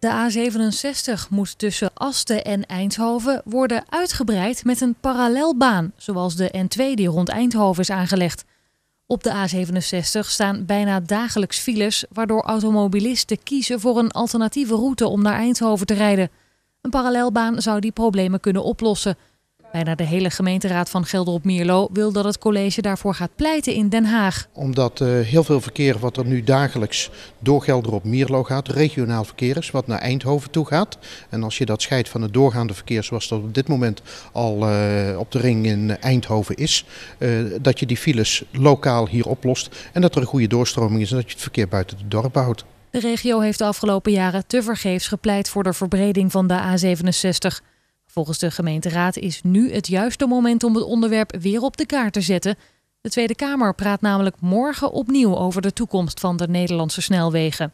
De A67 moet tussen Asten en Eindhoven worden uitgebreid met een parallelbaan, zoals de N2 die rond Eindhoven is aangelegd. Op de A67 staan bijna dagelijks files, waardoor automobilisten kiezen voor een alternatieve route om naar Eindhoven te rijden. Een parallelbaan zou die problemen kunnen oplossen. Bijna de hele gemeenteraad van Gelderop-Mierlo wil dat het college daarvoor gaat pleiten in Den Haag. Omdat eh, heel veel verkeer wat er nu dagelijks door Gelderop-Mierlo gaat, regionaal verkeer is, wat naar Eindhoven toe gaat. En als je dat scheidt van het doorgaande verkeer zoals dat op dit moment al eh, op de ring in Eindhoven is, eh, dat je die files lokaal hier oplost en dat er een goede doorstroming is en dat je het verkeer buiten het dorp houdt. De regio heeft de afgelopen jaren tevergeefs gepleit voor de verbreding van de A67. Volgens de gemeenteraad is nu het juiste moment om het onderwerp weer op de kaart te zetten. De Tweede Kamer praat namelijk morgen opnieuw over de toekomst van de Nederlandse snelwegen.